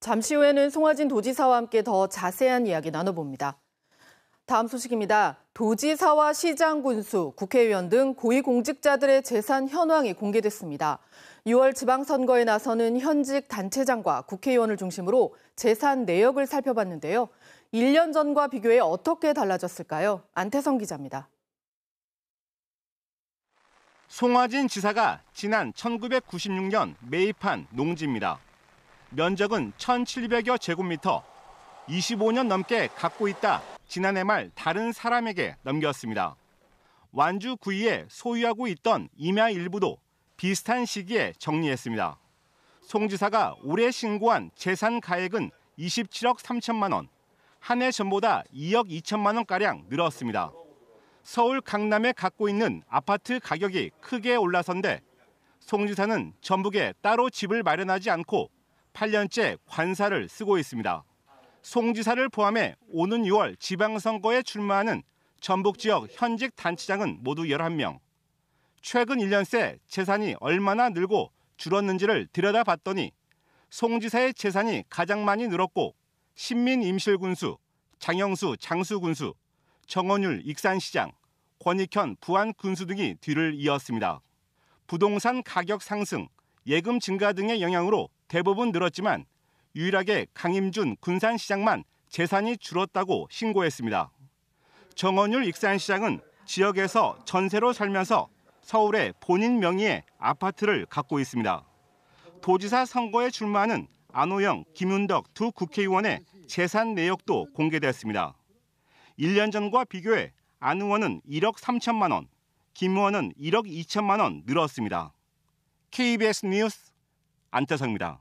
잠시 후에는 송화진 도지사와 함께 더 자세한 이야기 나눠봅니다. 다음 소식입니다. 도지사와 시장 군수, 국회의원 등 고위공직자들의 재산 현황이 공개됐습니다. 6월 지방선거에 나서는 현직 단체장과 국회의원을 중심으로 재산 내역을 살펴봤는데요. 1년 전과 비교해 어떻게 달라졌을까요? 안태성 기자입니다. 송화진 지사가 지난 1996년 매입한 농지입니다. 면적은 1,700여 제곱미터. 25년 넘게 갖고 있다. 지난해 말 다른 사람에게 넘겼습니다. 완주 구이에 소유하고 있던 임야 일부도 비슷한 시기에 정리했습니다. 송 지사가 올해 신고한 재산 가액은 27억 3천만 원, 한 해 전보다 2억 2천만 원가량 늘었습니다. 서울 강남에 갖고 있는 아파트 가격이 크게 올라선데 송 지사는 전북에 따로 집을 마련하지 않고 8년째 관사를 쓰고 있습니다. 송 지사를 포함해 오는 6월 지방선거에 출마하는 전북 지역 현직 단체장은 모두 11명. 최근 1년 새 재산이 얼마나 늘고 줄었는지를 들여다봤더니 송 지사의 재산이 가장 많이 늘었고 신민 임실군수, 장영수 장수군수, 정원율 익산시장, 권익현 부안군수 등이 뒤를 이었습니다. 부동산 가격 상승, 예금 증가 등의 영향으로 대부분 늘었지만 유일하게 강임준 군산시장만 재산이 줄었다고 신고했습니다. 정원율 익산시장은 지역에서 전세로 살면서 서울에 본인 명의의 아파트를 갖고 있습니다. 도지사 선거에 출마하는 안호영, 김윤덕 두 국회의원의 재산 내역도 공개되었습니다. 1년 전과 비교해 안 의원은 1억 3천만 원, 김 의원은 1억 2천만 원 늘었습니다. KBS 뉴스 안태성입니다.